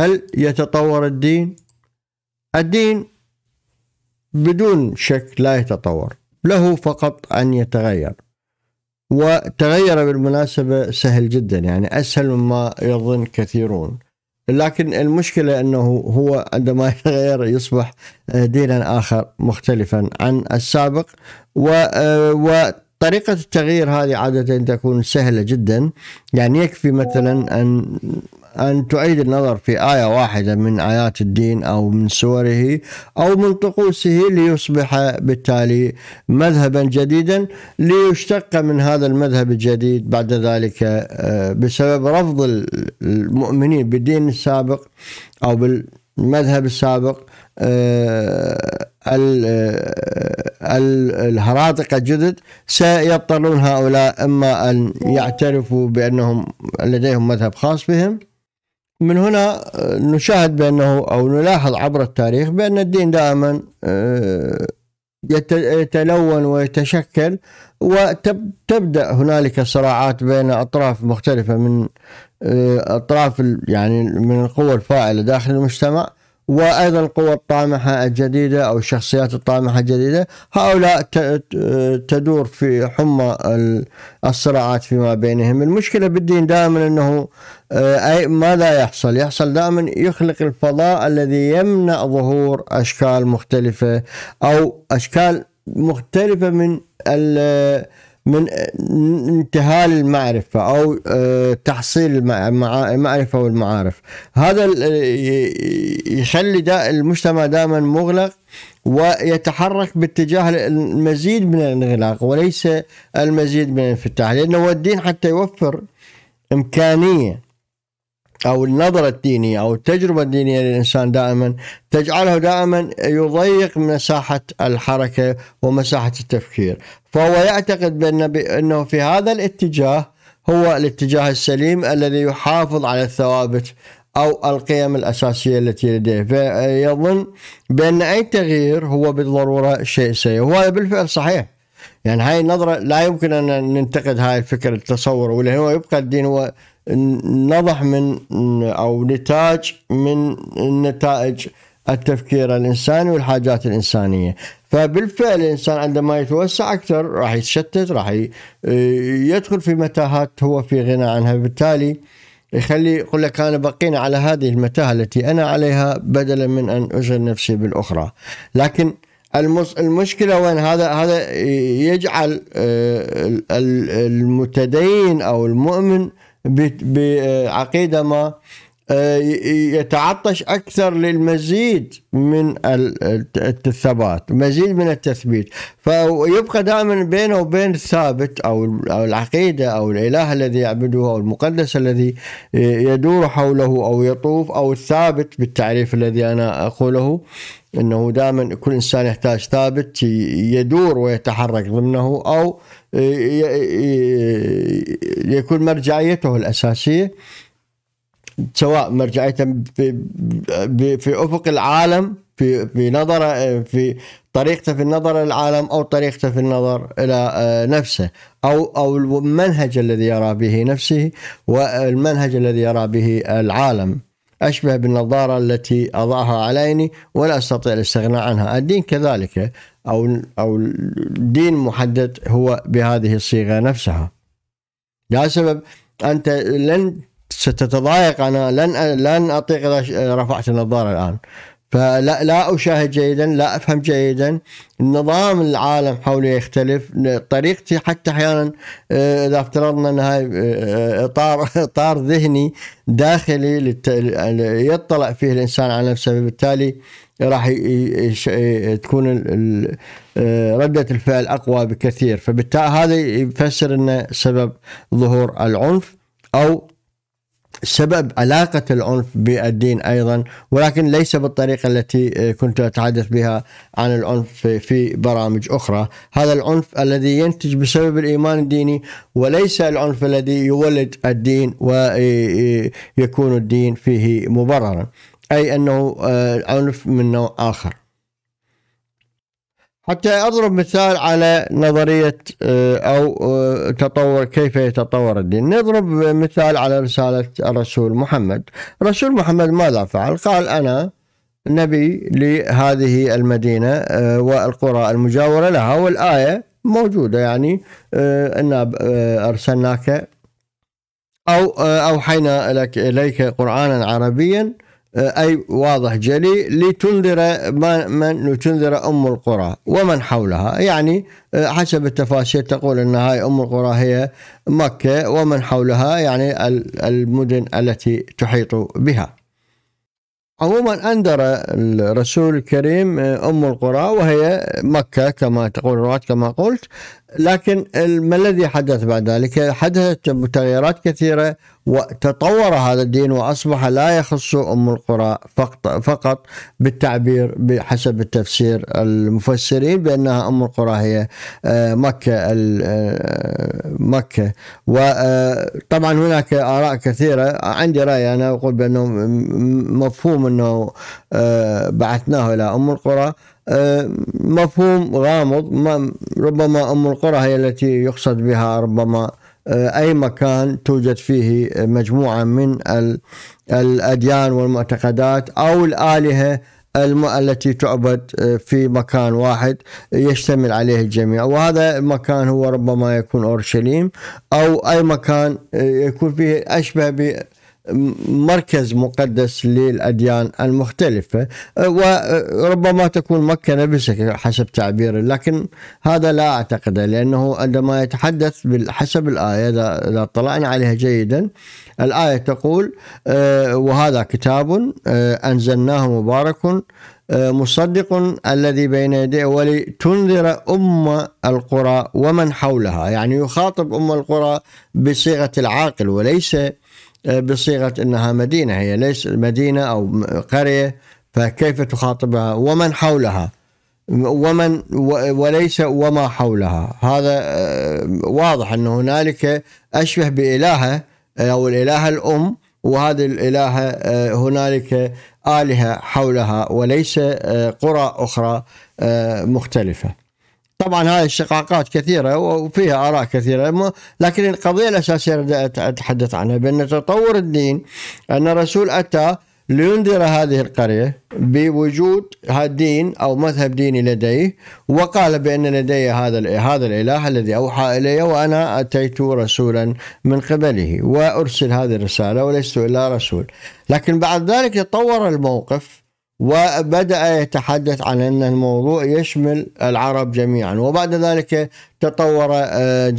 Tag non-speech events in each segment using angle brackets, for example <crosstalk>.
هل يتطور الدين؟ الدين بدون شك لا يتطور له فقط أن يتغير وتغير بالمناسبة سهل جدا يعني أسهل مما يظن كثيرون لكن المشكلة أنه هو عندما <laughs> يتغير يصبح دينا آخر مختلفا عن السابق و, طريقة التغيير هذه عادة تكون سهلة جدا يعني يكفي مثلا أن أن تعيد النظر في آية واحدة من آيات الدين أو من سوره أو من طقوسه ليصبح بالتالي مذهبا جديدا ليشتق من هذا المذهب الجديد بعد ذلك آه، بسبب رفض المؤمنين بالدين السابق أو بالمذهب السابق آه، آه، الهراطقة الجدد سيضطرون هؤلاء إما أن يعترفوا بأنهم لديهم مذهب خاص بهم من هنا آه، نشاهد بأنه أو نلاحظ عبر التاريخ بأن الدين دائما آه، يتلون ويتشكل وتبدأ هنالك صراعات بين أطراف مختلفة من آه، أطراف يعني من القوى الفاعلة داخل المجتمع وأيضا القوى الطامحة الجديدة أو الشخصيات الطامحة الجديدة هؤلاء تدور في حمى الصراعات فيما بينهم المشكلة بالدين دائما أنه آه، أي ماذا يحصل يحصل دائما يخلق الفضاء الذي يمنع ظهور أشكال مختلفة أو أشكال مختلفة من من انتهاء المعرفة أو آه، تحصيل المعرفة والمعارف هذا يخلي المجتمع دائما مغلق ويتحرك باتجاه المزيد من الانغلاق وليس المزيد من الانفتاح لأنه الدين حتى يوفر إمكانية أو النظرة الدينية أو التجربة الدينية للإنسان دائما تجعله دائما يضيق مساحة الحركة ومساحة التفكير فهو يعتقد بأن أنه في هذا الاتجاه هو الاتجاه السليم الذي يحافظ على الثوابت أو القيم الأساسية التي لديه فيظن بأن أي تغيير هو بالضرورة شيء سيء وهذا بالفعل صحيح يعني هاي النظرة لا يمكن أن ننتقد هاي الفكر التصور ولا هو يبقى الدين هو نضح من او نتاج من نتائج التفكير الانساني والحاجات الانسانيه فبالفعل الانسان عندما يتوسع اكثر راح يتشتت راح يدخل في متاهات هو في غنى عنها بالتالي يخلي يقول لك انا بقينا على هذه المتاهه التي انا عليها بدلا من ان اشغل نفسي بالاخرى لكن المشكله وين هذا هذا يجعل آه، المتدين او المؤمن بعقيدة ما آه، يتعطش أكثر للمزيد من الثبات مزيد من التثبيت فيبقى دائما بينه وبين الثابت أو العقيدة أو الإله الذي يعبده أو المقدس الذي يدور حوله أو يطوف أو الثابت بالتعريف الذي أنا أقوله أنه دائما كل إنسان يحتاج ثابت يدور ويتحرك ضمنه أو يكون مرجعيته الأساسية سواء مرجعيته في أفق العالم في في نظره في طريقته في النظر للعالم او طريقته في النظر الى آه، نفسه او او المنهج الذي يرى به نفسه والمنهج الذي يرى به العالم أشبه بالنظارة التي أضعها على عيني ولا أستطيع الاستغناء عنها الدين كذلك أو أو الدين محدد هو بهذه الصيغة نفسها لا سبب أنت لن ستتضايق أنا لن لن أطيق إذا رفعت النظارة الآن فلا لا اشاهد جيدا لا افهم جيدا نظام العالم حولي يختلف طريقتي حتى احيانا آه، اذا افترضنا ان هاي آه، اطار <laughs> اطار ذهني داخلي يطلع فيه الانسان على نفسه بالتالي راح تكون آه، ردة الفعل اقوى بكثير فبالتالي هذا يفسر انه سبب ظهور العنف او سبب علاقة العنف بالدين أيضا ولكن ليس بالطريقة التي آه، كنت أتحدث بها عن العنف في برامج أخرى هذا العنف الذي ينتج بسبب الإيمان الديني وليس العنف الذي يولد الدين ويكون آه، آه، الدين فيه مبررا أي أنه عنف من نوع آخر حتى اضرب مثال على نظريه آه، او آه، تطور كيف يتطور الدين، نضرب مثال على رساله الرسول محمد، الرسول محمد ماذا فعل؟ قال انا نبي لهذه المدينه آه، والقرى المجاوره لها والايه موجوده يعني انا ارسلناك او اوحينا لك اليك قرانا عربيا أي واضح جلي لتنذر من, من لتنذر أم القرى ومن حولها يعني آه، حسب التفاسير تقول أن هاي أم القرى هي مكة ومن حولها يعني المدن التي تحيط بها عموما أنذر الرسول الكريم آه، أم القرى وهي مكة كما تقول الرواة كما قلت لكن ما الذي حدث بعد ذلك؟ حدثت متغيرات كثيره وتطور هذا الدين واصبح لا يخص ام القرى فقط بالتعبير بحسب التفسير المفسرين بانها ام القرى هي آه، مكه آه، مكه وطبعا آه، هناك اراء كثيره عندي راي انا اقول بانه مفهوم انه بعثناه الى ام القرى آه، مفهوم غامض ربما أم القرى هي التي يقصد بها ربما آه، أي مكان توجد فيه مجموعة من الأديان والمعتقدات أو الآلهة التي تعبد آه، في مكان واحد يشتمل عليه الجميع وهذا المكان هو ربما يكون أورشليم أو أي مكان يكون فيه أشبه مركز مقدس للأديان المختلفة أه، وربما أه، تكون مكة نفسها حسب تعبيره لكن هذا لا أعتقده لأنه عندما يتحدث حسب الآية إذا طلعنا عليها جيدا الآية تقول أه، وهذا كتاب أنزلناه مبارك مصدق الذي بين يديه ولتنذر أم القرى ومن حولها يعني يخاطب أم القرى بصيغة العاقل وليس آه، بصيغه انها مدينه هي ليس مدينه او قريه فكيف تخاطبها ومن حولها ومن وليس وما حولها هذا آه، واضح ان هنالك اشبه بالهه آه، او الالهه الام وهذه الالهه هنالك الهه حولها وليس قرى اخرى مختلفه طبعا هاي الشقاقات كثيرة وفيها آراء كثيرة لكن القضية الأساسية اللي أتحدث عنها بأن تطور الدين أن الرسول أتى لينذر هذه القرية بوجود دين أو مذهب ديني لديه وقال بأن لدي هذا هذا الإله الذي أوحى إلي وأنا أتيت رسولا من قبله وأرسل هذه الرسالة ولست إلا رسول لكن بعد ذلك تطور الموقف وبدأ يتحدث عن أن الموضوع يشمل العرب جميعا وبعد ذلك تطور آه،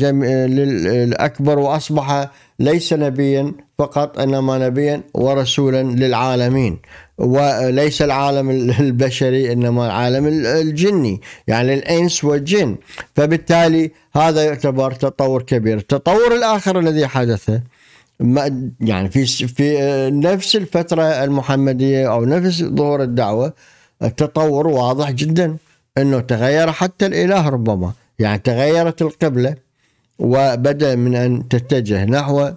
للأكبر وأصبح ليس نبيا فقط إنما نبيا ورسولا للعالمين وليس العالم البشري إنما العالم الجني يعني الإنس والجن فبالتالي هذا يعتبر تطور كبير التطور الآخر الذي حدث ما يعني في في آه، نفس الفتره المحمديه او نفس ظهور الدعوه التطور واضح جدا انه تغير حتى الاله ربما يعني تغيرت القبله وبدا من ان تتجه نحو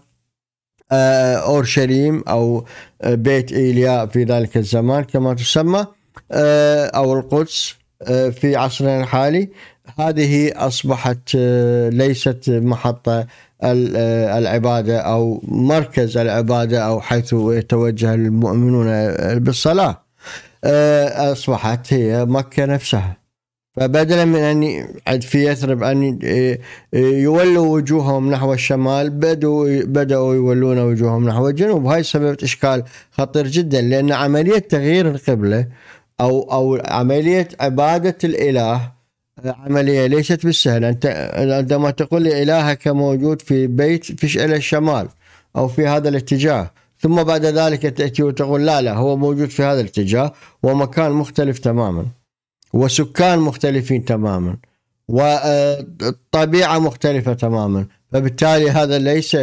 آه، اورشليم او آه، بيت ايليا في ذلك الزمان كما تسمى او القدس في عصرنا الحالي هذه اصبحت ليست محطه آه، العبادة أو مركز العبادة أو حيث يتوجه المؤمنون بالصلاة آه، أصبحت هي مكة نفسها فبدلا من أن في يثرب أن آه، يولوا وجوههم نحو الشمال بدوا بدأوا يولون وجوههم نحو الجنوب هاي سببت إشكال خطير جدا لأن عملية تغيير القبلة أو أو عملية عبادة الإله عملية ليست بالسهل أنت عندما تقول لي إلهك موجود في بيت فيش إلى الشمال أو في هذا الاتجاه ثم بعد ذلك تأتي وتقول لا لا هو موجود في هذا الاتجاه ومكان مختلف تماما وسكان مختلفين تماما وطبيعة مختلفة تماما فبالتالي هذا ليس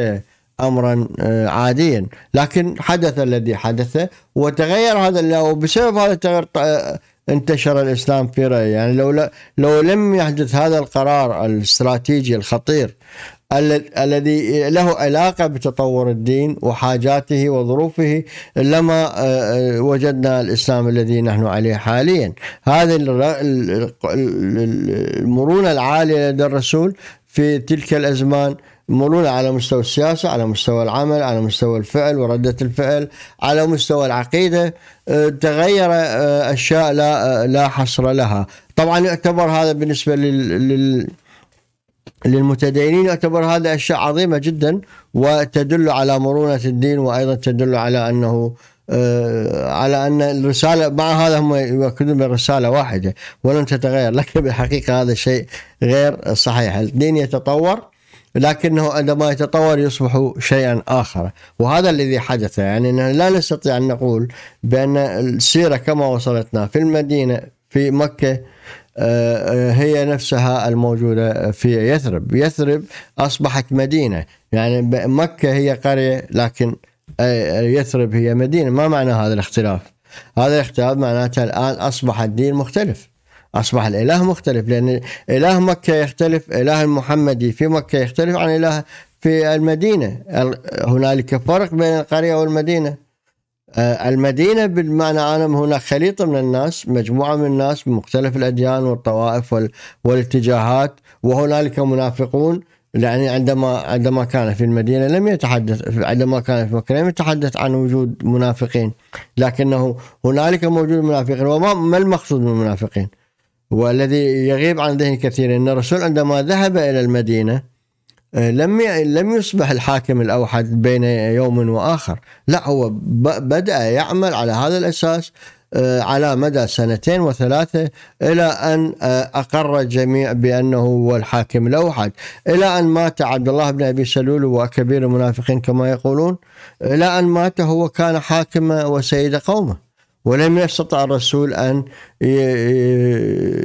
امرا آه، عاديا لكن حدث الذي حدث وتغير هذا وبسبب هذا التغير آه، انتشر الاسلام في رايه يعني لو لو لم يحدث هذا القرار الاستراتيجي الخطير الذي له علاقه بتطور الدين وحاجاته وظروفه لما آه، آه، وجدنا الاسلام الذي نحن عليه حاليا هذه المرونه العاليه لدى الرسول في تلك الازمان مرونة على مستوى السياسة على مستوى العمل على مستوى الفعل وردة الفعل على مستوى العقيدة آه، تغير آه، أشياء لا, آه، لا حصر لها طبعا يعتبر هذا بالنسبة لل, للمتدينين يعتبر هذا أشياء عظيمة جدا وتدل على مرونة الدين وأيضا تدل على أنه على ان الرساله مع هذا هم يؤكدون بالرسالة واحده ولن تتغير لكن بالحقيقه هذا شيء غير صحيح، الدين يتطور لكنه عندما يتطور يصبح شيئا آخر وهذا الذي حدث يعني أننا لا نستطيع أن نقول بأن السيرة كما وصلتنا في المدينة في مكة آه، آه، هي نفسها الموجودة في يثرب يثرب أصبحت مدينة يعني مكة هي قرية لكن آه، يثرب هي مدينة ما معنى هذا الاختلاف هذا الاختلاف معناته الآن أصبح الدين مختلف أصبح الإله مختلف لأن إله مكة يختلف إله المحمدي في مكة يختلف عن إله في المدينة هنالك فرق بين القرية والمدينة آه، المدينة بالمعنى العام هناك خليط من الناس مجموعة من الناس من مختلف الأديان والطوائف والاتجاهات وهنالك منافقون يعني عندما عندما كان في المدينه لم يتحدث عندما كان في مكه لم يتحدث عن وجود منافقين لكنه هنالك موجود منافقين وما ما المقصود من المنافقين؟ والذي يغيب عن ذهن كثير أن الرسول عندما ذهب إلى المدينة آه، لم لم يصبح الحاكم الأوحد بين يوم وآخر لا هو بدأ يعمل على هذا الأساس آه، على مدى سنتين وثلاثة إلى أن آه، أقر الجميع بأنه هو الحاكم الأوحد إلى أن مات عبد الله بن أبي سلول وكبير المنافقين كما يقولون إلى أن مات هو كان حاكم وسيد قومه ولم يستطع الرسول أن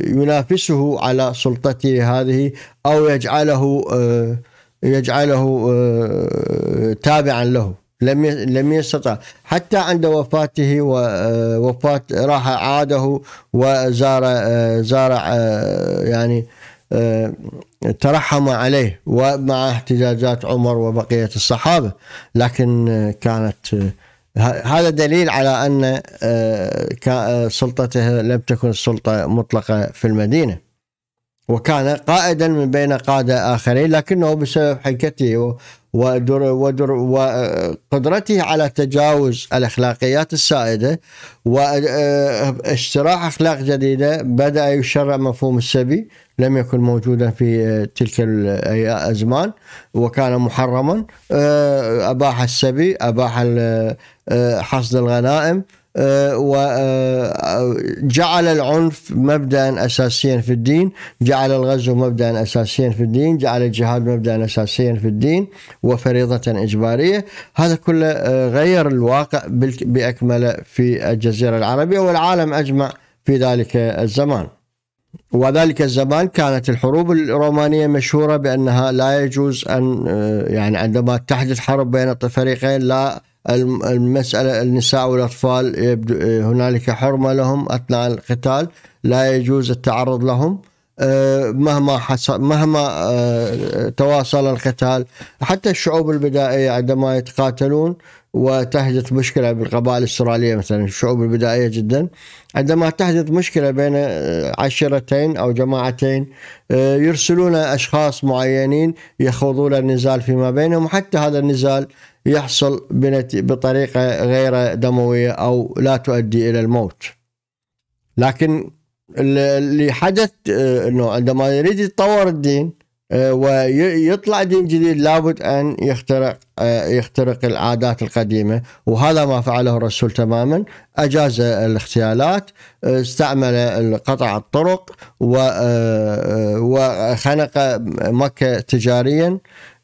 ينافسه على سلطته هذه أو يجعله آه، يجعله آه، تابعا له لم لم يستطع حتى عند وفاته ووفاة آه، راح عاده وزار زار يعني ترحم عليه ومع احتجاجات عمر وبقية الصحابة لكن كانت هذا دليل على ان آه، آه، سلطته لم تكن سلطه مطلقه في المدينه وكان قائدا من بين قاده اخرين لكنه بسبب حنكته ودر ودر وقدرته آه، على تجاوز الاخلاقيات السائده واشتراح اخلاق جديده بدا يشرع مفهوم السبي لم يكن موجودا في آه، تلك آه، الازمان وكان محرما آه، اباح السبي اباح حصد الغنائم وجعل العنف مبدا اساسيا في الدين، جعل الغزو مبدا اساسيا في الدين، جعل الجهاد مبدا اساسيا في الدين وفريضه اجباريه، هذا كله غير الواقع باكمله في الجزيره العربيه والعالم اجمع في ذلك الزمان. وذلك الزمان كانت الحروب الرومانية مشهورة بأنها لا يجوز أن آه، يعني عندما تحدث حرب بين الفريقين لا المسألة النساء والأطفال آه، هنالك حرمة لهم أثناء القتال لا يجوز التعرض لهم آه، مهما حصل مهما تواصل القتال حتى الشعوب البدائية عندما يتقاتلون وتحدث مشكلة بالقبائل الأسترالية مثلا الشعوب البدائية جدا عندما تحدث مشكلة بين آه، عشيرتين أو جماعتين آه، يرسلون أشخاص معينين يخوضون النزال فيما بينهم حتى هذا النزال يحصل بطريقة غير دموية أو لا تؤدي إلى الموت لكن اللي حدث آه، انه عندما يريد يتطور الدين آه، ويطلع دين جديد لابد ان يخترق آه، يخترق العادات القديمه وهذا ما فعله الرسول تماما اجاز الاغتيالات آه، استعمل قطع الطرق وخنق مكه تجاريا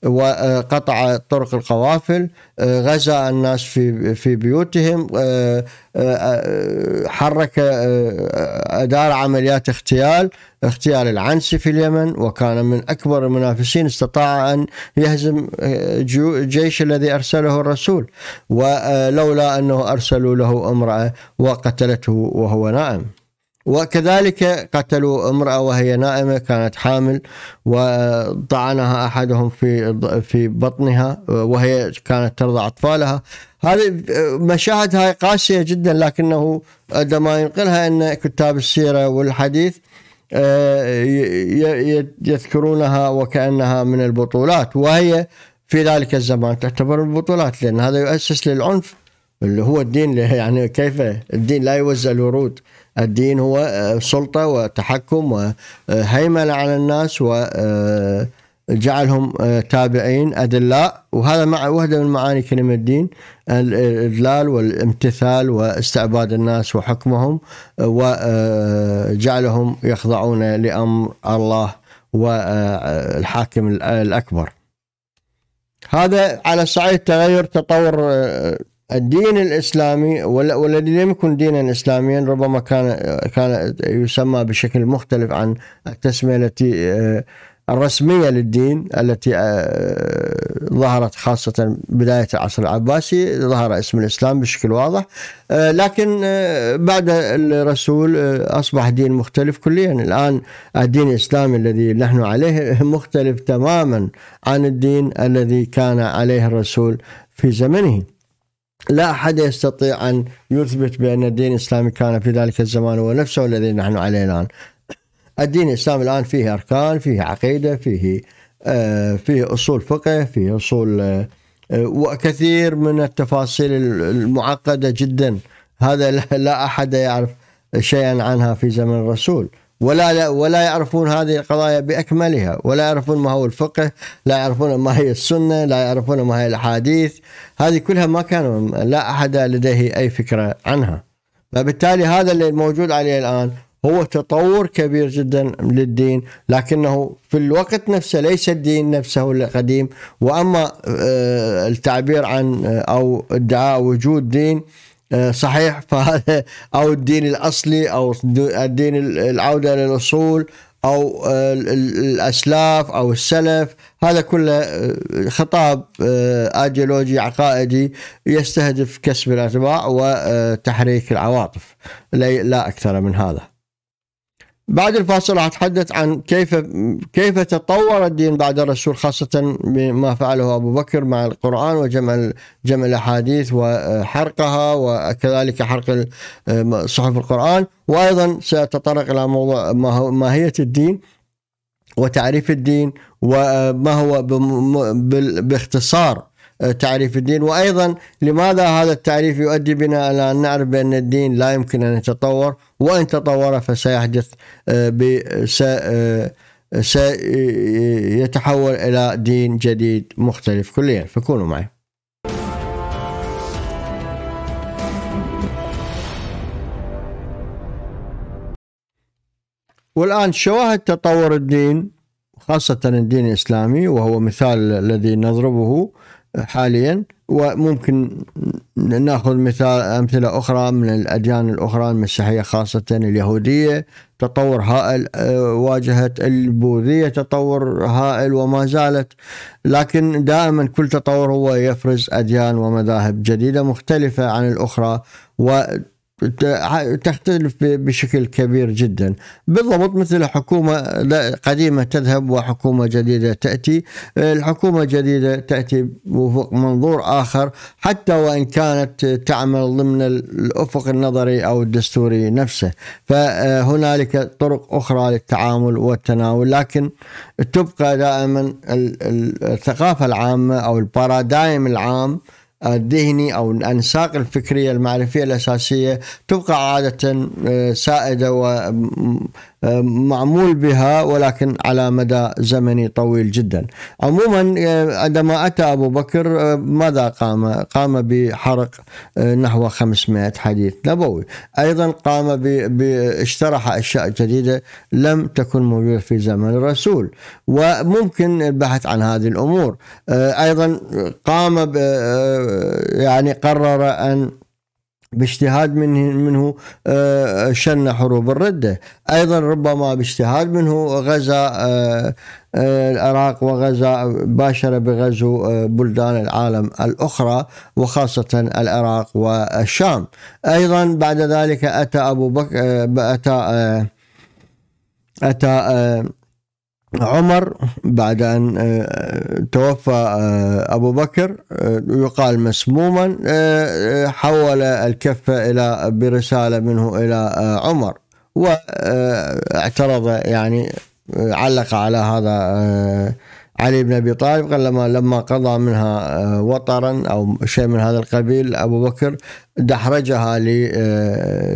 وقطع طرق القوافل آه، غزا الناس في في بيوتهم آه، آه، حرك ادار عمليات اغتيال اغتيال العنسي في اليمن وكان من اكبر المنافسين استطاع ان يهزم الجيش الذي ارسله الرسول ولولا انه ارسلوا له امراه وقتلته وهو نائم وكذلك قتلوا امرأة وهي نائمة كانت حامل وطعنها أحدهم في في بطنها وهي كانت ترضع أطفالها هذه مشاهد هاي قاسية جدا لكنه عندما ينقلها أن كتاب السيرة والحديث آه، يذكرونها وكأنها من البطولات وهي في ذلك الزمان تعتبر من البطولات لأن هذا يؤسس للعنف اللي هو الدين يعني كيف الدين لا يوزع الورود الدين هو آه، سلطة وتحكم وهيمنة على الناس وجعلهم آه، آه، تابعين أدلاء وهذا مع وحدة من معاني كلمة الدين الإدلال والامتثال واستعباد الناس وحكمهم وجعلهم يخضعون لأمر الله والحاكم الأكبر هذا على صعيد تغير تطور الدين الاسلامي والذي لم يكن دينا اسلاميا ربما كان كان يسمى بشكل مختلف عن التسميه التي آه، الرسميه للدين التي آه، ظهرت خاصه بدايه العصر العباسي ظهر اسم الاسلام بشكل واضح آه، لكن بعد الرسول اصبح دين مختلف كليا الان الدين الاسلامي الذي نحن عليه مختلف تماما عن الدين الذي كان عليه الرسول في زمنه لا أحد يستطيع أن يثبت بأن الدين الإسلامي كان في ذلك الزمان هو نفسه الذي نحن عليه الآن الدين الإسلامي الآن فيه أركان فيه عقيدة فيه آه، فيه أصول فقه فيه أصول آه، وكثير من التفاصيل المعقدة جدا هذا لا أحد يعرف شيئا عنها في زمن الرسول ولا ولا يعرفون هذه القضايا باكملها، ولا يعرفون ما هو الفقه، لا يعرفون ما هي السنه، لا يعرفون ما هي الاحاديث، هذه كلها ما كان لا احد لديه اي فكره عنها. فبالتالي هذا اللي موجود عليه الان هو تطور كبير جدا للدين لكنه في الوقت نفسه ليس الدين نفسه القديم واما آه، التعبير عن آه، او ادعاء وجود دين آه، صحيح <laughs> فهذا او الدين الاصلي او الدين العوده للاصول او الاسلاف او السلف هذا كله آه، خطاب آه، ايديولوجي عقائدي يستهدف كسب الاتباع وتحريك العواطف لا اكثر من هذا بعد الفاصل راح أتحدث عن كيف كيف تطور الدين بعد الرسول خاصة بما فعله أبو بكر مع القرآن وجمع جمع الأحاديث وحرقها وكذلك حرق صحف القرآن وأيضا سأتطرق إلى موضوع ماهية الدين وتعريف الدين وما هو باختصار تعريف الدين وأيضا لماذا هذا التعريف يؤدي بنا إلى أن نعرف بأن الدين لا يمكن أن يتطور وإن تطور فسيحدث آه، سيتحول آه، إلى دين جديد مختلف كليا فكونوا معي والآن شواهد تطور الدين خاصة الدين الإسلامي وهو مثال الذي نضربه حاليا وممكن ناخذ مثال امثله اخرى من الاديان الاخرى المسيحيه خاصه اليهوديه تطور هائل آه، واجهت البوذيه تطور هائل وما زالت لكن دائما كل تطور هو يفرز اديان ومذاهب جديده مختلفه عن الاخرى و تختلف بشكل كبير جدا بالضبط مثل حكومة قديمة تذهب وحكومة جديدة تأتي الحكومة الجديدة تأتي وفق منظور آخر حتى وإن كانت تعمل ضمن الأفق النظري أو الدستوري نفسه فهنالك طرق أخرى للتعامل والتناول لكن تبقى دائما الثقافة العامة أو البارادايم العام الذهني أو الأنساق الفكرية المعرفية الأساسية تبقى عادة آه، سائدة معمول بها ولكن على مدى زمني طويل جدا عموما آه، عندما أتى أبو بكر آه، ماذا قام؟ قام بحرق آه، نحو 500 حديث نبوي أيضا قام باشترح أشياء جديدة لم تكن موجودة في زمن الرسول وممكن البحث عن هذه الأمور أيضا قام يعني قرر أن باجتهاد منه, منه آه، شن حروب الردة أيضا ربما باجتهاد منه غزا آه، آه، العراق وغزا باشر بغزو بلدان العالم الأخرى وخاصة العراق والشام أيضا بعد ذلك أتى أبو بكر أتى أتى عمر بعد أن آه، توفى آه، أبو بكر آه، يقال مسموما حول الكفة إلى برسالة منه إلى عمر واعترض يعني علق على هذا علي بن ابي طالب قال لما لما قضى منها وطرا او شيء من هذا القبيل ابو بكر دحرجها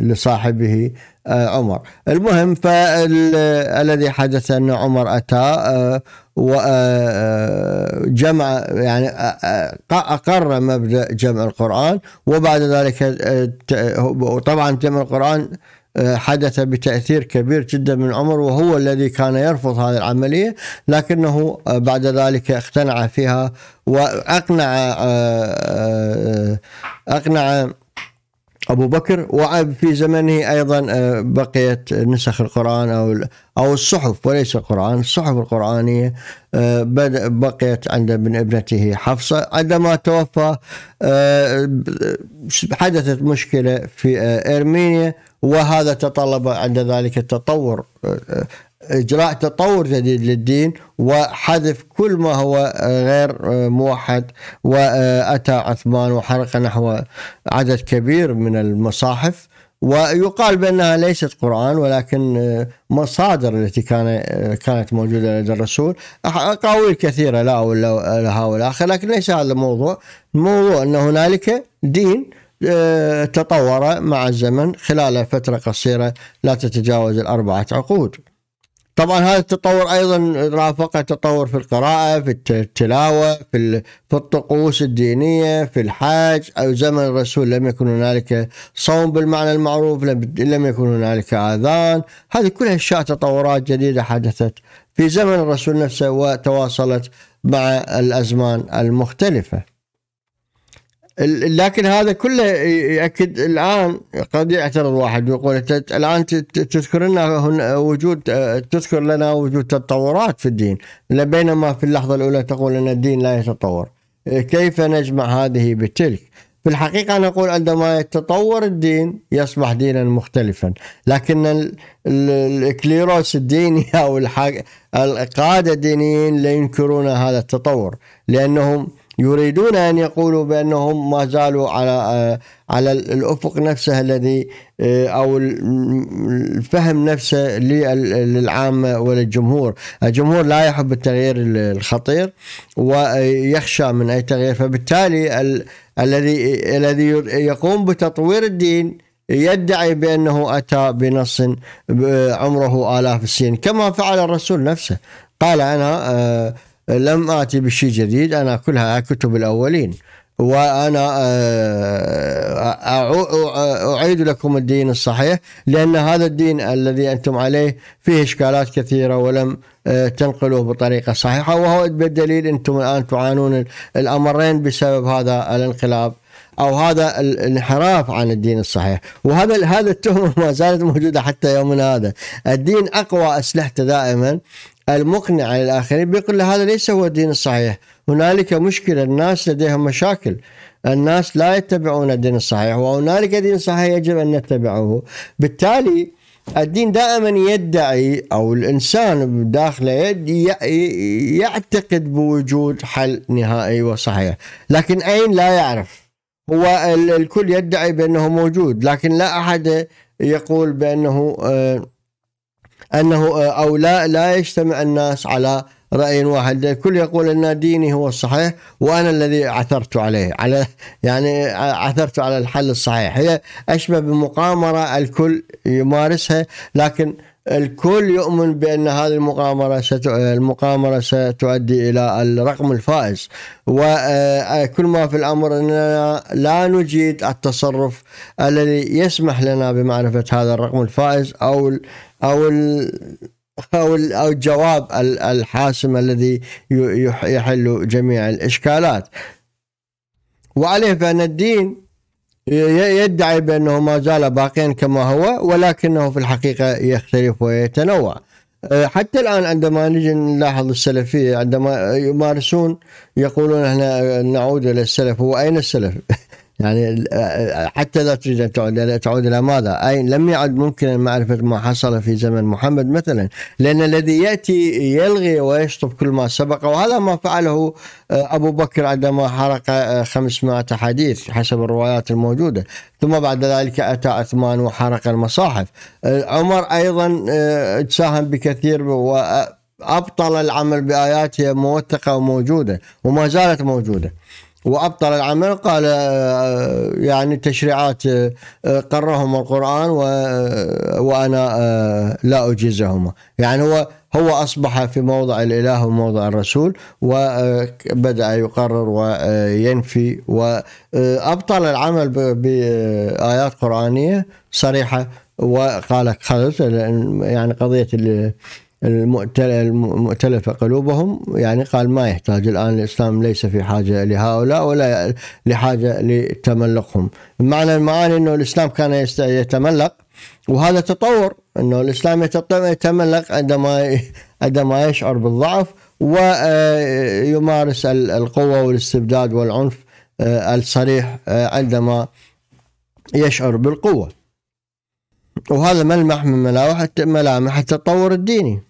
لصاحبه آه، عمر المهم فالذي حدث أن عمر أتى آه، وجمع آه، يعني أقر مبدأ جمع القرآن وبعد ذلك طبعا جمع القرآن حدث بتأثير كبير جدا من عمر وهو الذي كان يرفض هذه العملية لكنه بعد ذلك اقتنع فيها وأقنع أقنع أبو بكر وفي زمنه أيضا آه، بقيت نسخ القرآن أو أو الصحف وليس القرآن الصحف القرآنية آه، بقيت عند ابن ابنته حفصة عندما توفى آه، حدثت مشكلة في إرمينيا وهذا تطلب عند ذلك التطور إجراء تطور جديد للدين وحذف كل ما هو آه، غير آه، موحد وأتى آه، عثمان وحرق نحو عدد كبير من المصاحف ويقال بأنها ليست قرآن ولكن مصادر التي كان كانت موجودة لدى الرسول أقاويل كثيرة لا لها ولا آخر لكن ليس هذا الموضوع الموضوع أن هنالك دين تطور مع الزمن خلال فترة قصيرة لا تتجاوز الأربعة عقود طبعا هذا التطور ايضا رافقه تطور في القراءه في التلاوه في في الطقوس الدينيه في الحاج او زمن الرسول لم يكن هنالك صوم بالمعنى المعروف لم يكن هنالك اذان هذه كلها اشياء تطورات جديده حدثت في زمن الرسول نفسه وتواصلت مع الازمان المختلفه لكن هذا كله ياكد الان قد يعترض واحد ويقول الان تذكر لنا وجود آه، تذكر لنا وجود تطورات في الدين بينما في اللحظه الاولى تقول ان الدين لا يتطور آه، كيف نجمع هذه بتلك في الحقيقة أنا أقول عندما يتطور الدين يصبح دينا مختلفا لكن الكليروس الديني <laughs> أو القادة الدينيين لا ينكرون هذا التطور لأنهم يريدون أن يقولوا بأنهم ما زالوا على على الأفق نفسه الذي أو الفهم نفسه للعامة وللجمهور الجمهور لا يحب التغيير الخطير ويخشى من أي تغيير فبالتالي ال الذي الذي يقوم بتطوير الدين يدعي بأنه أتى بنص عمره آلاف السنين كما فعل الرسول نفسه قال أنا لم آتي بشيء جديد أنا كلها كتب الأولين وأنا آه، أعيد لكم الدين الصحيح لأن هذا الدين الذي أنتم عليه فيه إشكالات كثيرة ولم آه، تنقلوه بطريقة صحيحة وهو بالدليل أنتم الآن تعانون الأمرين بسبب هذا الانقلاب او هذا الانحراف عن الدين الصحيح وهذا هذا التهمه ما زالت موجوده حتى يومنا هذا الدين اقوى اسلحته دائما المقنعة للآخرين بيقول له هذا ليس هو الدين الصحيح هنالك مشكلة الناس لديهم مشاكل الناس لا يتبعون الدين الصحيح وهنالك دين صحيح يجب أن نتبعه بالتالي الدين دائما يدعي او الانسان داخله يعتقد بوجود حل نهائي وصحيح، لكن اين لا يعرف. هو الكل يدعي بانه موجود، لكن لا احد يقول بانه آه، انه آه، او لا لا يجتمع الناس على راي واحد الكل يقول ان ديني هو الصحيح وانا الذي عثرت عليه على يعني آه، عثرت على الحل الصحيح هي اشبه بمقامره الكل يمارسها لكن الكل يؤمن بان هذه المقامره ست... المقامره ستؤدي الى الرقم الفائز وكل آه، ما في الامر اننا لا نجيد التصرف الذي يسمح لنا بمعرفه هذا الرقم الفائز او او او او الجواب الحاسم الذي يحل جميع الاشكالات وعليه فان الدين يدعي بانه ما زال باقيا كما هو ولكنه في الحقيقه يختلف ويتنوع أه، حتى الان عندما نجي نلاحظ السلفيه عندما يمارسون يقولون احنا نعود الى السلف هو اين السلف؟ <laughs> يعني حتى لا تريد أن تعود إلى ماذا أي لم يعد ممكنا معرفة ما حصل في زمن محمد مثلا لأن الذي يأتي يلغي ويشطب كل ما سبق وهذا ما فعله أبو بكر عندما حرق 500 حديث حسب الروايات الموجودة ثم بعد ذلك أتى عثمان وحرق المصاحف عمر أيضا تساهم بكثير وأبطل العمل باياته موثقة وموجودة وما زالت موجودة وأبطل العمل قال آه، آه، يعني تشريعات آه، قرهم القرآن وأنا لا أجيزهما يعني هو هو أصبح في موضع الإله وموضع الرسول وبدأ يقرر وينفي وأبطل العمل بآيات قرآنية صريحة وقال خذت يعني قضية المؤتلفة قلوبهم يعني قال ما يحتاج الآن الإسلام ليس في حاجة لهؤلاء ولا لحاجة لتملقهم معنى المعاني أنه الإسلام كان يتملق وهذا تطور أنه الإسلام يتملق عندما عندما يشعر بالضعف ويمارس آه، القوة والاستبداد والعنف آه، الصريح آه، عندما يشعر بالقوة وهذا ملمح من ملامح ملامح التطور الديني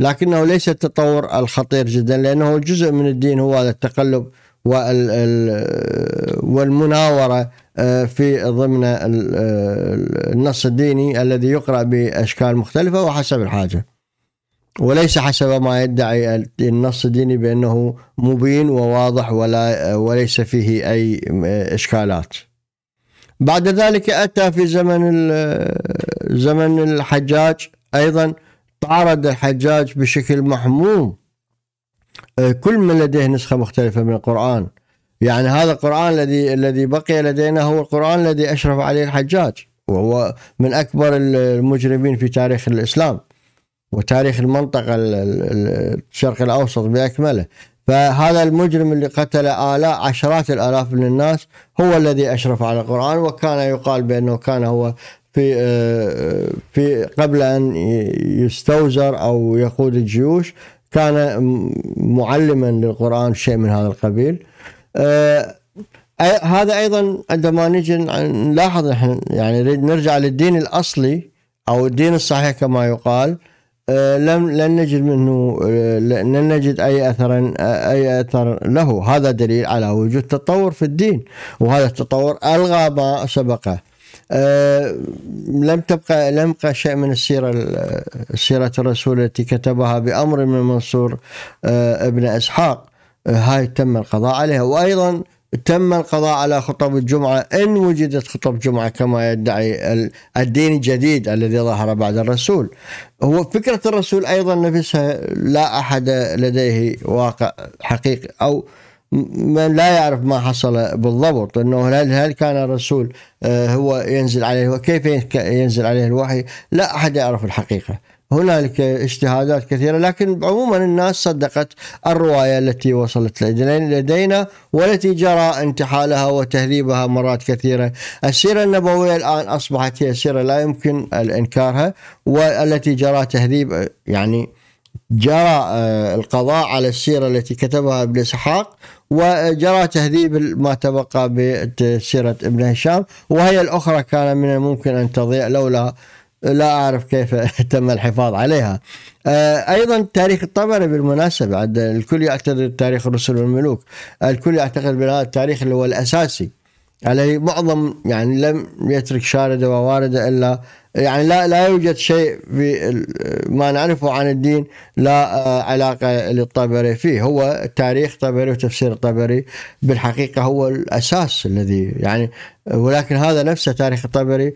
لكنه ليس التطور الخطير جدا لأنه جزء من الدين هو هذا التقلب والمناورة آه، في ضمن آه، النص الديني الذي يقرأ بأشكال مختلفة وحسب الحاجة وليس حسب ما يدعي النص الديني بأنه مبين وواضح ولا وليس فيه أي آه، إشكالات بعد ذلك أتى في زمن زمن الحجاج أيضا تعرض الحجاج بشكل محموم آه، كل من لديه نسخة مختلفة من القرآن يعني هذا القرآن الذي الذي بقي لدينا هو القرآن الذي أشرف عليه الحجاج وهو من أكبر المجرمين في تاريخ الإسلام وتاريخ المنطقة الشرق الأوسط بأكمله فهذا المجرم اللي قتل آلاف عشرات الآلاف من الناس هو الذي أشرف على القرآن وكان يقال بأنه كان هو في آه، في قبل أن يستوزر أو يقود الجيوش كان معلما للقرآن شيء من هذا القبيل آه، هذا أيضا عندما نجي نلاحظ نحن يعني نرجع للدين الأصلي أو الدين الصحيح كما يقال آه، لم لن نجد منه آه، لن نجد اي اثرا آه، اي اثر له هذا دليل على وجود تطور في الدين وهذا التطور الغى ما سبقه لم تبقى لم يبقى شيء من السيره سيره الرسول التي كتبها بامر من منصور ابن اسحاق هاي تم القضاء عليها وايضا تم القضاء على خطب الجمعة إن وجدت خطب جمعة كما يدعي الدين الجديد الذي ظهر بعد الرسول هو فكرة الرسول أيضا نفسها لا أحد لديه واقع حقيقي أو من لا يعرف ما حصل بالضبط انه هل هل كان الرسول آه، هو ينزل عليه وكيف ينزل عليه الوحي لا احد يعرف الحقيقه هنالك اجتهادات كثيرة لكن عموما الناس صدقت الرواية التي وصلت لدينا والتي جرى انتحالها وتهذيبها مرات كثيرة السيرة النبوية الآن أصبحت هي سيرة لا يمكن إنكارها والتي جرى تهذيب يعني جرى آه، القضاء على السيرة التي كتبها ابن إسحاق وجرى تهذيب ما تبقى بسيرة ابن هشام وهي الأخرى كان من الممكن أن تضيع لولا لا أعرف كيف <laughs> تم الحفاظ عليها آه، أيضا تاريخ الطبري بالمناسبة عند الكل يعتقد تاريخ الرسل والملوك الكل يعتقد بهذا التاريخ اللي هو الأساسي علي يعني معظم يعني لم يترك شاردة وواردة إلا يعني لا لا يوجد شيء في ما نعرفه عن الدين لا آه، علاقة للطبري فيه هو تاريخ طبري وتفسير الطبري بالحقيقة هو الأساس الذي يعني ولكن هذا نفسه تاريخ الطبري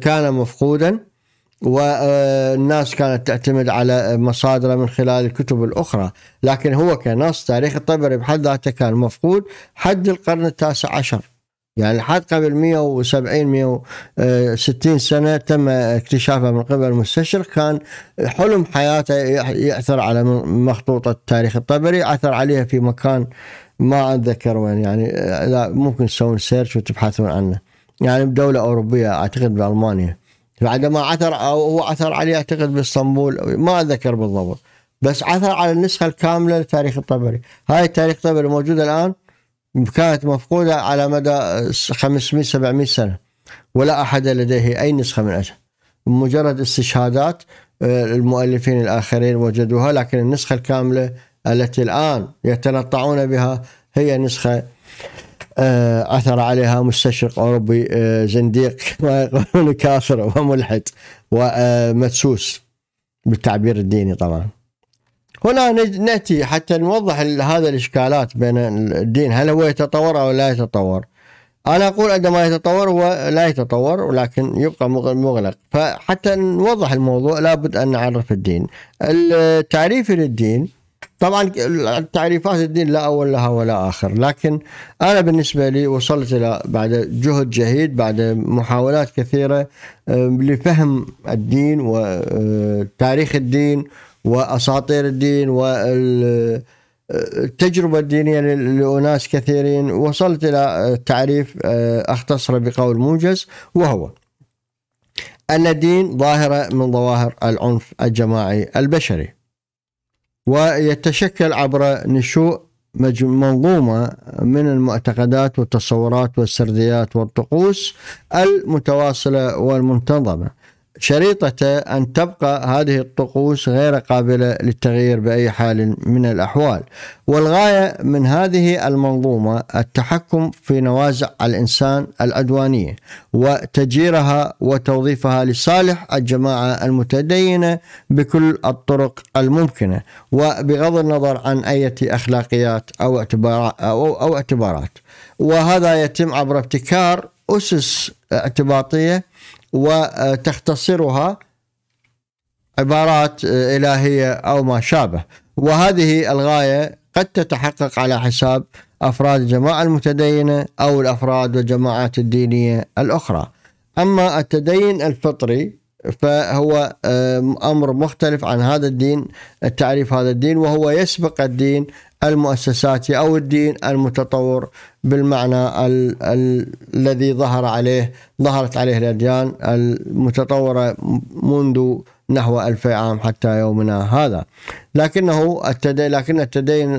كان مفقودا والناس آه، كانت تعتمد على مصادره من خلال الكتب الاخرى، لكن هو كنص تاريخ الطبري بحد ذاته كان مفقود حد القرن التاسع عشر. يعني لحد قبل 170 160 سنه تم اكتشافه من قبل مستشرق كان حلم حياته ياثر على مخطوطه التاريخ الطبري اثر عليها في مكان ما اتذكر وين يعني لا ممكن تسوون سيرش وتبحثون عنه يعني بدوله اوروبيه اعتقد بالمانيا بعد ما عثر او هو عثر عليه اعتقد باسطنبول ما اتذكر بالضبط بس عثر على النسخه الكامله لتاريخ الطبري هاي التاريخ الطبري موجود الان كانت مفقودة على مدى 500 700 سنة ولا أحد لديه أي نسخة من أجل مجرد استشهادات آه، المؤلفين الآخرين وجدوها لكن النسخة الكاملة التي الآن يتنطعون بها هي نسخة آه، أثر عليها مستشرق أوروبي آه، زنديق ويقولون <laughs> كافر وملحد ومدسوس بالتعبير الديني طبعاً هنا نأتي حتى نوضح هذا الإشكالات بين الدين هل هو يتطور أو لا يتطور أنا أقول عندما يتطور هو لا يتطور ولكن يبقى مغلق فحتى نوضح الموضوع لابد أن نعرف الدين التعريف للدين طبعا تعريفات الدين لا أول لها ولا آخر لكن أنا بالنسبة لي وصلت إلى بعد جهد جهيد بعد محاولات كثيرة آه، لفهم الدين وتاريخ آه، الدين واساطير الدين والتجربه الدينيه لاناس كثيرين وصلت الى تعريف آه، اختصره بقول موجز وهو ان الدين ظاهره من ظواهر العنف الجماعي البشري ويتشكل عبر نشوء منظومة من المعتقدات والتصورات والسرديات والطقوس المتواصلة والمنتظمة شريطة أن تبقى هذه الطقوس غير قابلة للتغيير بأي حال من الأحوال والغاية من هذه المنظومة التحكم في نوازع الإنسان العدوانية وتجيرها وتوظيفها لصالح الجماعة المتدينة بكل الطرق الممكنة وبغض النظر عن أي أخلاقيات أو اعتبارات أو اعتبارات وهذا يتم عبر ابتكار أسس اعتباطية وتختصرها عبارات إلهية أو ما شابه وهذه الغاية قد تتحقق على حساب أفراد الجماعة المتدينة أو الأفراد والجماعات الدينية الأخرى أما التدين الفطري فهو امر مختلف عن هذا الدين التعريف هذا الدين وهو يسبق الدين المؤسساتي او الدين المتطور بالمعنى ال ال الذي ظهر عليه ظهرت عليه الاديان المتطوره منذ نحو ألف عام حتى يومنا هذا لكنه التدين لكن التدين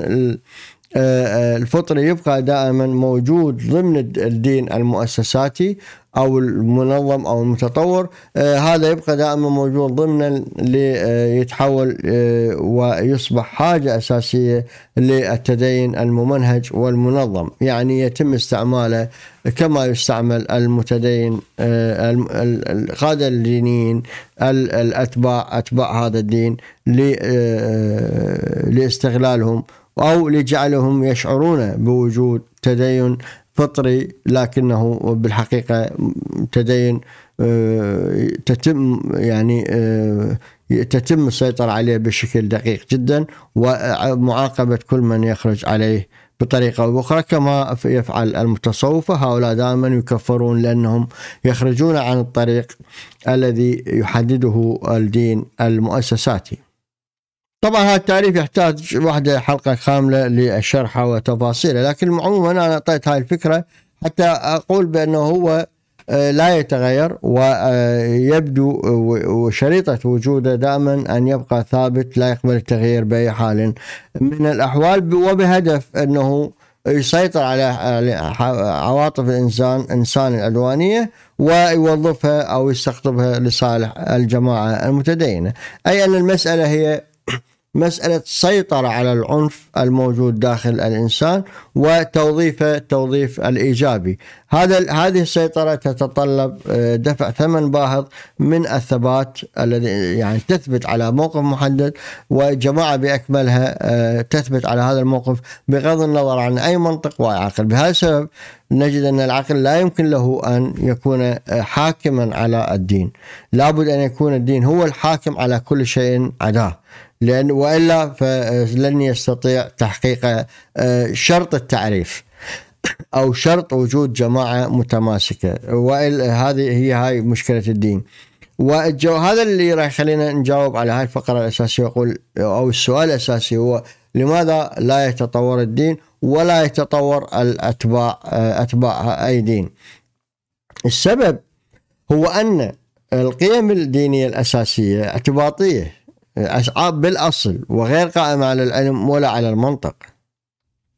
آه، آه، الفطري يبقى دائما موجود ضمن الدين المؤسساتي او المنظم او المتطور آه، هذا يبقى دائما موجود ضمن ليتحول آه، ويصبح حاجه اساسيه للتدين الممنهج والمنظم يعني يتم استعماله كما يستعمل المتدين القادة الدينيين الأتباع أتباع هذا الدين لاستغلالهم آه، أو لجعلهم يشعرون بوجود تدين فطري لكنه بالحقيقة تدين آه، تتم يعني آه، تتم السيطرة عليه بشكل دقيق جدا ومعاقبة كل من يخرج عليه بطريقة أو أخرى كما يفعل المتصوفة هؤلاء دائما يكفرون لأنهم يخرجون عن الطريق الذي يحدده الدين المؤسساتي طبعا هذا التعريف يحتاج واحدة حلقة كاملة لشرحه وتفاصيله لكن عموما أنا أعطيت هاي الفكرة حتى أقول بأنه هو آه، لا يتغير ويبدو آه، وشريطة وجوده دائما أن يبقى ثابت لا يقبل التغيير بأي حال من الأحوال وبهدف أنه يسيطر على عواطف الإنسان إنسان العدوانية ويوظفها أو يستقطبها لصالح الجماعة المتدينة أي أن المسألة هي مسألة سيطرة على العنف الموجود داخل الإنسان وتوظيفه توظيف الإيجابي هذا هذه السيطرة تتطلب آه، دفع ثمن باهظ من الثبات الذي يعني تثبت على موقف محدد وجماعة بأكملها آه، تثبت على هذا الموقف بغض النظر عن أي منطق وعقل بهذا السبب نجد أن العقل لا يمكن له أن يكون آه، حاكما على الدين لابد أن يكون الدين هو الحاكم على كل شيء عداه لأن وإلا فلن يستطيع تحقيق آه، شرط التعريف أو شرط وجود جماعة متماسكة وإلا هذه هي هاي مشكلة الدين والجو هذا اللي راح يخلينا نجاوب على هاي الفقرة الأساسية يقول أو السؤال الأساسي هو لماذا لا يتطور الدين ولا يتطور الأتباع آه، أتباع أي دين السبب هو أن القيم الدينية الأساسية اعتباطية أشعاب بالأصل وغير قائمة على العلم ولا على المنطق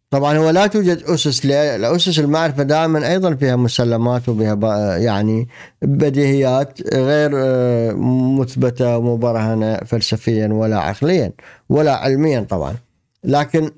طبعا هو لا توجد أسس لأسس المعرفة دائما أيضا فيها مسلمات وبها يعني بديهيات غير آه، مثبتة ومبرهنة فلسفيا ولا عقليا ولا علميا طبعا لكن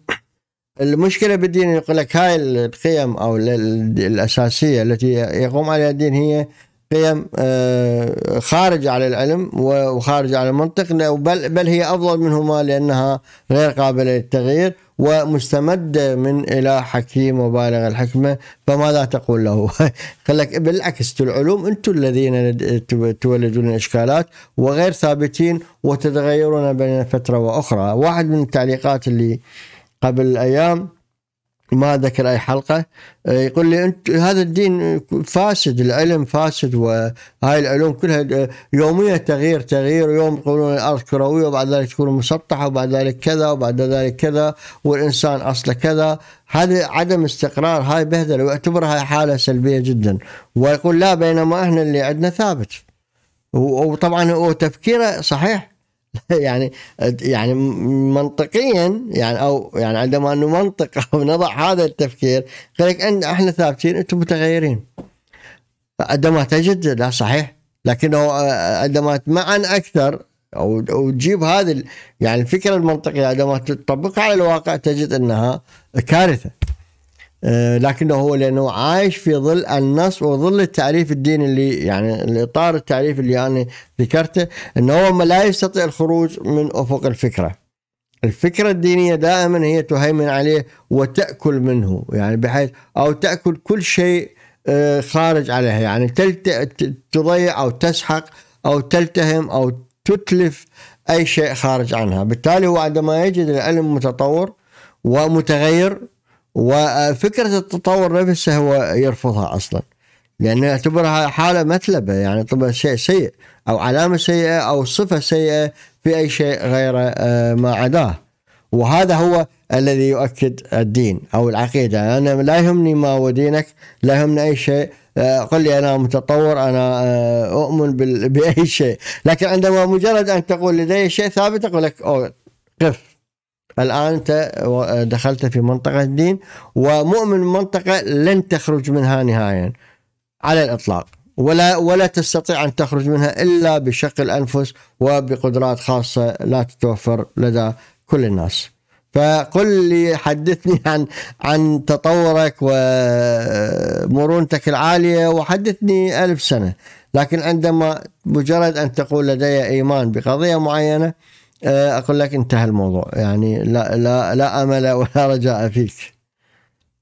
المشكله بالدين يقول لك هاي القيم او الاساسيه التي يقوم عليها الدين هي قيم آه، خارجة على العلم وخارجة على المنطق بل بل هي أفضل منهما لأنها غير قابلة للتغيير ومستمدة من إله حكيم وبالغ الحكمة فماذا تقول له خلك <laughs> بالعكس العلوم أنتم الذين تولدون الإشكالات وغير ثابتين وتتغيرون بين فترة وأخرى واحد من التعليقات اللي قبل أيام ما ذكر اي حلقه آه، يقول لي انت هذا الدين فاسد العلم فاسد وهاي العلوم كلها آه، يوميه تغيير تغيير يوم يقولون الارض كرويه وبعد ذلك تكون مسطحه وبعد ذلك كذا وبعد ذلك كذا والانسان اصله كذا هذا عدم استقرار هاي بهدله ويعتبرها حاله سلبيه جدا ويقول لا بينما احنا اللي عندنا ثابت وطبعا هو تفكيره صحيح <laughs> يعني يعني منطقيا يعني او يعني عندما نمنطق <laughs> او نضع هذا التفكير لك ان احنا ثابتين انتم متغيرين عندما تجد لا صحيح لكنه آه، آه، عندما تمعن اكثر او تجيب هذه يعني الفكره المنطقيه عندما تطبقها على الواقع تجد انها كارثه آه، لكنه هو لانه عايش في ظل النص وظل التعريف الديني اللي يعني الاطار التعريف اللي انا يعني ذكرته انه هو لا يستطيع الخروج من افق الفكره. الفكره الدينيه دائما هي تهيمن عليه وتاكل منه يعني بحيث او تاكل كل شيء آه، خارج عليها يعني تضيع او تسحق او تلتهم او تتلف اي شيء خارج عنها، بالتالي هو عندما يجد العلم متطور ومتغير وفكرة التطور نفسه هو يرفضها أصلا لأنه يعتبرها حالة مثلبة يعني طبعا شيء سيء أو علامة سيئة أو صفة سيئة في أي شيء غير آه، ما عداه وهذا هو الذي يؤكد الدين أو العقيدة أنا لا يهمني ما هو دينك لا يهمني أي شيء آه، قل لي أنا متطور أنا آه، أؤمن <laughs> بأي شيء لكن عندما مجرد أن تقول لدي شيء ثابت أقول لك أوه قف الآن أنت دخلت في منطقة الدين ومؤمن منطقة لن تخرج منها نهائيا على الإطلاق ولا ولا تستطيع أن تخرج منها إلا بشق الأنفس وبقدرات خاصة لا تتوفر لدى كل الناس فقل لي حدثني عن عن تطورك ومرونتك العالية وحدثني ألف سنة لكن عندما مجرد أن تقول لدي إيمان بقضية معينة آه، اقول لك انتهى الموضوع يعني لا لا لا امل ولا رجاء فيك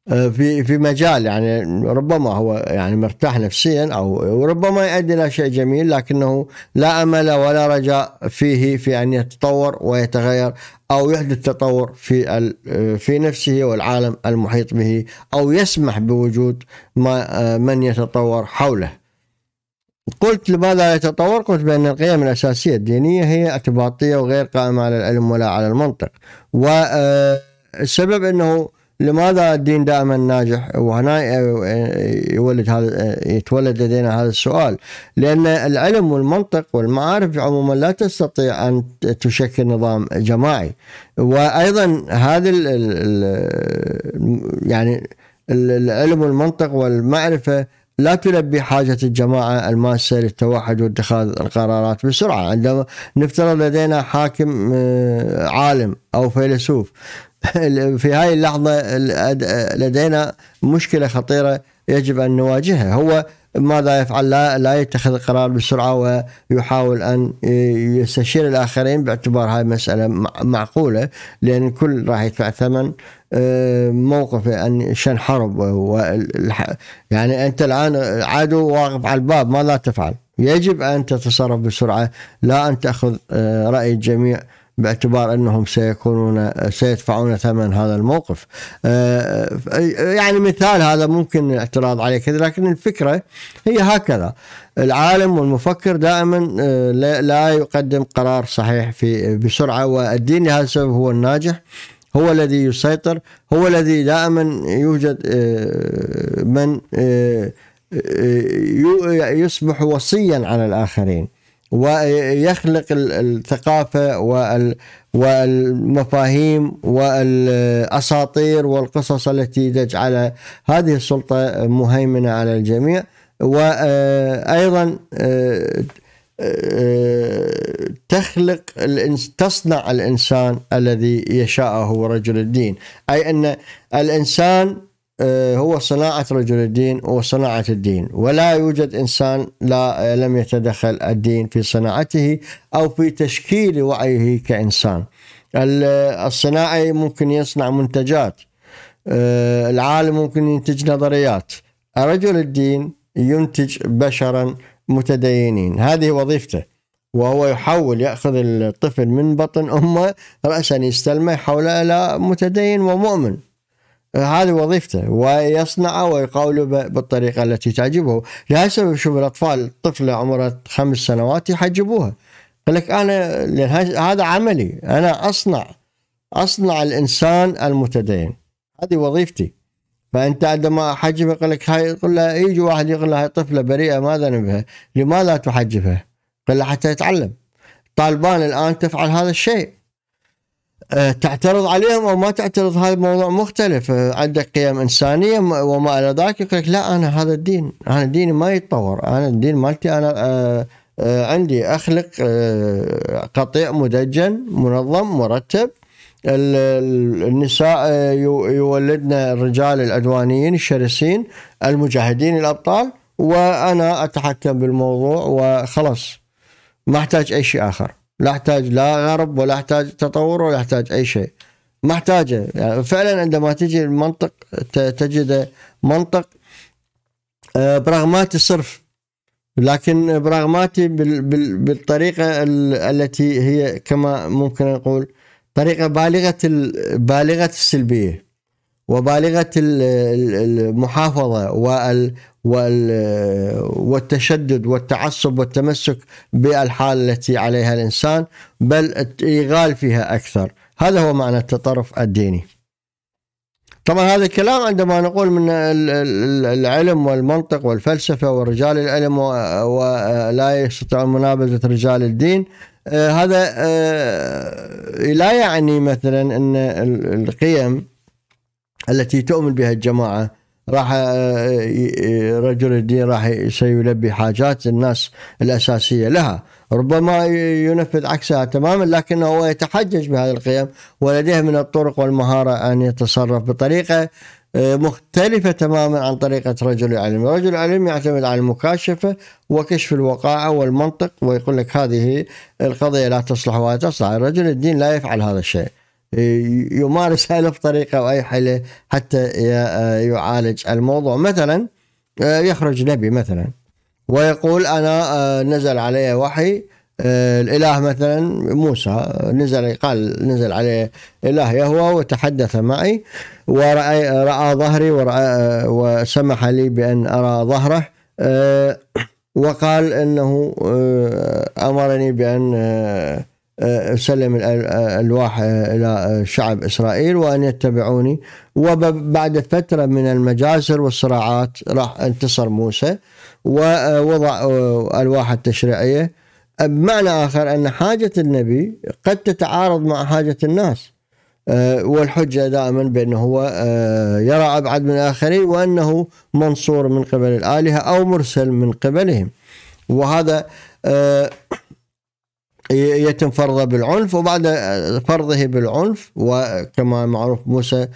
آه، في في مجال يعني ربما هو يعني مرتاح نفسيا او وربما يؤدي الى شيء جميل لكنه لا امل ولا رجاء فيه في ان يتطور ويتغير او يحدث تطور في في نفسه والعالم المحيط به او يسمح بوجود ما آه، من يتطور حوله. قلت لماذا يتطور قلت بأن القيم الأساسية الدينية هي اعتباطية وغير قائمة على العلم ولا على المنطق والسبب آه، أنه لماذا الدين دائما ناجح وهنا آه، يولد هذا آه، يتولد لدينا هذا السؤال لأن العلم والمنطق والمعارف عموما لا تستطيع أن تشكل نظام جماعي وأيضا هذا يعني العلم والمنطق والمعرفة لا تلبي حاجة الجماعة الماسة للتوحد واتخاذ القرارات بسرعة عندما نفترض لدينا حاكم آه، عالم أو فيلسوف <laughs> في هاي اللحظة لدينا مشكلة خطيرة يجب أن نواجهها هو ماذا يفعل لا, يتخذ القرار بسرعة ويحاول أن يستشير الآخرين باعتبار هاي مسألة معقولة لأن الكل راح يدفع ثمن موقف يعني شن حرب يعني انت الان عدو واقف على الباب ماذا تفعل؟ يجب ان تتصرف بسرعه لا ان تاخذ آه، راي الجميع باعتبار انهم سيكونون سيدفعون ثمن هذا الموقف. آه، يعني مثال هذا ممكن الاعتراض عليه كذا لكن الفكره هي هكذا العالم والمفكر دائما آه، لا يقدم قرار صحيح في بسرعه والدين لهذا السبب هو الناجح هو الذي يسيطر هو الذي دائما يوجد آه، من آه، آه، يصبح وصيا على الآخرين ويخلق الثقافة والمفاهيم والأساطير والقصص التي تجعل هذه السلطة مهيمنة على الجميع وأيضا تخلق تصنع الانسان الذي يشاءه رجل الدين، اي ان الانسان آه، هو صناعة رجل الدين وصناعة الدين ولا يوجد إنسان لا آه، لم يتدخل الدين في صناعته أو في تشكيل وعيه كإنسان الصناعي ممكن يصنع منتجات آه، العالم ممكن ينتج نظريات رجل الدين ينتج بشرا متدينين هذه وظيفته وهو يحول يأخذ الطفل من بطن أمه رأسا يستلمه يحوله إلى متدين ومؤمن هذه وظيفته ويصنعه ويقاوله بالطريقة التي تعجبه لهذا السبب شوف الأطفال طفلة عمرها خمس سنوات يحجبوها يقول لك أنا هذا عملي أنا أصنع أصنع الإنسان المتدين هذه وظيفتي فانت عندما احجبها يقول لك هاي يقول لها يجي واحد يقول لها هاي طفله بريئه ما ذنبها لماذا تحجبها؟ قل حتى يتعلم طالبان الان تفعل هذا الشيء آه، تعترض عليهم او ما تعترض هذا موضوع مختلف آه، عندك قيم انسانيه وما الى ذلك يقول لك لا انا هذا الدين انا ديني ما يتطور انا الدين مالتي انا آه، عندي اخلق قطيع مدجن منظم مرتب النساء يولدن الرجال العدوانيين الشرسين المجاهدين الأبطال وأنا أتحكم بالموضوع وخلاص ما أحتاج أي شيء آخر لا أحتاج لا غرب ولا أحتاج تطور ولا أحتاج أي شيء ما أحتاجه يعني فعلا عندما تجي المنطق تجد منطق آه، براغماتي صرف لكن براغماتي بالطريقة التي هي كما ممكن نقول طريقة بالغة بالغة السلبية وبالغة المحافظة والتشدد والتعصب والتمسك بالحالة التي عليها الإنسان بل الإيغال فيها أكثر هذا هو معنى التطرف الديني طبعا هذا الكلام عندما نقول من العلم والمنطق والفلسفة ورجال العلم ولا يستطيعون منابذة رجال الدين آه، هذا آه، لا يعني مثلا ان القيم التي تؤمن بها الجماعه راح آه، رجل الدين راح سيلبي حاجات الناس الاساسيه لها ربما ينفذ عكسها تماما لكنه هو يتحجج بهذه القيم ولديه من الطرق والمهاره ان يتصرف بطريقه مختلفة تماما عن طريقة رجل العلم رجل العلم يعتمد على المكاشفة وكشف الوقاعة والمنطق ويقول لك هذه القضية لا تصلح ولا تصلح رجل الدين لا يفعل هذا الشيء يمارس ألف طريقة وأي حيلة حتى يعالج الموضوع مثلا يخرج نبي مثلا ويقول أنا آه، نزل علي وحي آه، الاله مثلا موسى نزل قال نزل عليه اله يهوى وتحدث معي ورأى راى ظهري ورأى آه، وسمح لي بان ارى ظهره آه، وقال انه امرني بان اسلم الالواح الى شعب اسرائيل وان يتبعوني وبعد فتره من المجازر والصراعات راح انتصر موسى ووضع الواح التشريعيه بمعنى آخر أن حاجة النبي قد تتعارض مع حاجة الناس آه، والحجة دائما بأنه هو آه، يرى أبعد من الآخرين وأنه منصور من قبل الآلهة أو مرسل من قبلهم وهذا آه، يتم فرضه بالعنف وبعد فرضه بالعنف وكما معروف موسى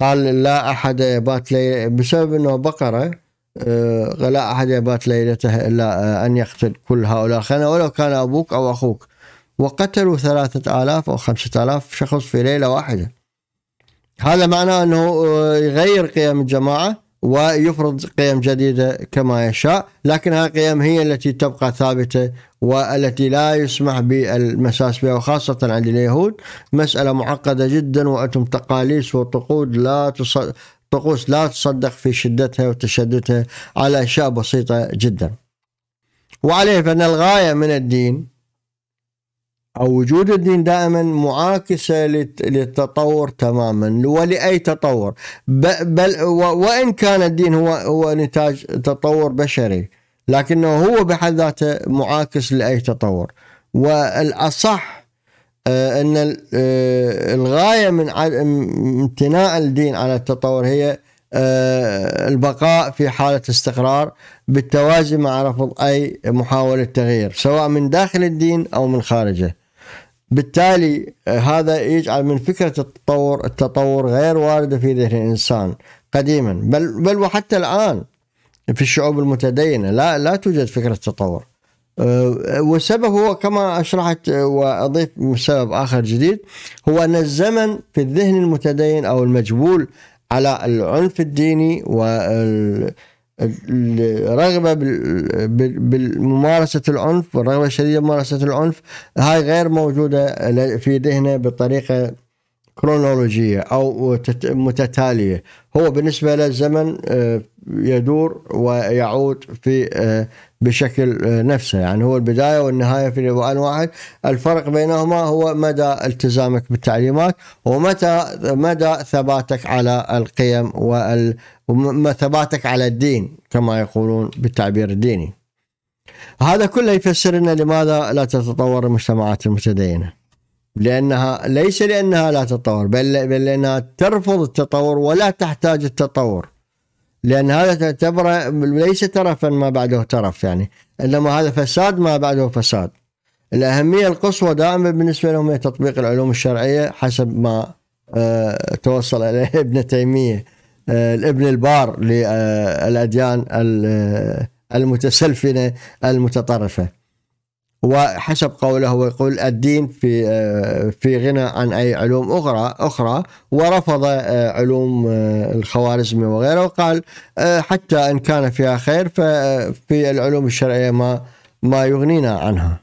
قال لا أحد يبات لي بسبب أنه بقرة غلاء آه، أحد يبات ليلته إلا آه، أن يقتل كل هؤلاء الخيانة ولو كان أبوك أو أخوك وقتلوا ثلاثة آلاف أو خمسة آلاف شخص في ليلة واحدة هذا معناه أنه آه، يغير قيم الجماعة ويفرض قيم جديدة كما يشاء لكن هذه القيم هي التي تبقى ثابتة والتي لا يسمح بالمساس بها وخاصة عند اليهود مسألة معقدة جدا وأنتم تقاليس وطقود لا تصد الطقوس لا تصدق في شدتها وتشددها على أشياء بسيطة جدا وعليه فإن الغاية من الدين أو وجود الدين دائما معاكسة للتطور تماما ولأي تطور بل وإن كان الدين هو هو نتاج تطور بشري لكنه هو بحد ذاته معاكس لأي تطور والأصح آه، ان آه، الغايه من امتناع الدين على التطور هي آه، البقاء في حاله استقرار بالتوازي مع رفض اي محاوله تغيير سواء من داخل الدين او من خارجه. بالتالي هذا يجعل من فكره التطور التطور غير وارده في ذهن الانسان قديما بل بل وحتى الان في الشعوب المتدينه لا لا توجد فكره تطور. آه، والسبب هو كما أشرحت آه، وأضيف سبب آخر جديد هو أن الزمن في الذهن المتدين أو المجبول على العنف الديني والرغبة الرغبة بممارسة العنف والرغبة الشديدة بممارسة العنف هاي غير موجودة في ذهنه بطريقة كرونولوجية أو متتالية هو بالنسبة له الزمن آه، يدور ويعود في بشكل آه، نفسه يعني هو البداية والنهاية في الآن واحد الفرق بينهما هو مدى التزامك بالتعليمات ومتى مدى ثباتك على القيم وثباتك على الدين كما يقولون بالتعبير الديني هذا كله يفسر لنا لماذا لا تتطور المجتمعات المتدينه لانها ليس لانها لا تتطور بل بل لانها ترفض التطور ولا تحتاج التطور لان هذا تعتبره ليس ترفا ما بعده ترف يعني انما هذا فساد ما بعده فساد الاهميه القصوى دائما بالنسبه لهم هي تطبيق العلوم الشرعيه حسب ما آه، توصل اليه ابن تيميه آه، الابن البار للاديان آه، المتسلفنه المتطرفه وحسب قوله هو يقول الدين في آه، في غنى عن اي علوم اخرى اخرى ورفض آه، علوم آه، الخوارزمي وغيره وقال حتى ان كان فيها خير ففي العلوم الشرعيه ما ما يغنينا عنها.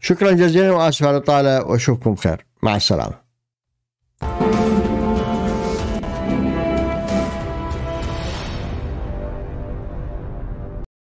شكرا جزيلا واسف على الاطاله واشوفكم خير مع السلامه.